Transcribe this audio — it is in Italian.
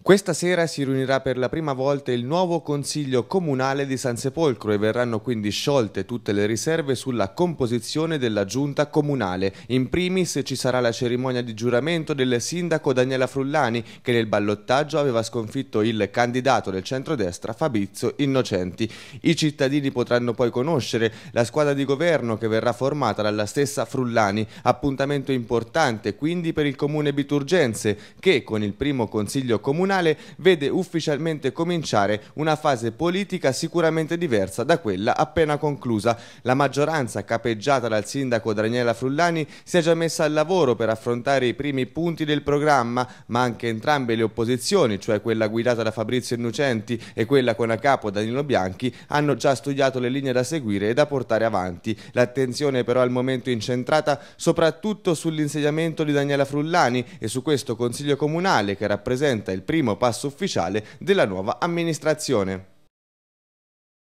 Questa sera si riunirà per la prima volta il nuovo Consiglio Comunale di San Sepolcro e verranno quindi sciolte tutte le riserve sulla composizione della giunta comunale. In primis ci sarà la cerimonia di giuramento del sindaco Daniela Frullani che nel ballottaggio aveva sconfitto il candidato del centrodestra Fabrizio Innocenti. I cittadini potranno poi conoscere la squadra di governo che verrà formata dalla stessa Frullani, appuntamento importante quindi per il comune Biturgense che con il primo Consiglio Comunale nazionale vede ufficialmente cominciare una fase politica sicuramente diversa da quella appena conclusa. La maggioranza capeggiata dal sindaco Daniela Frullani si è già messa al lavoro per affrontare i primi punti del programma, ma anche entrambe le opposizioni, cioè quella guidata da Fabrizio Innocenti e quella con a capo Danilo Bianchi, hanno già studiato le linee da seguire e da portare avanti. L'attenzione però al momento incentrata soprattutto sull'insediamento di Daniela Frullani e su questo Consiglio Comunale che rappresenta il primo primo passo ufficiale della nuova amministrazione.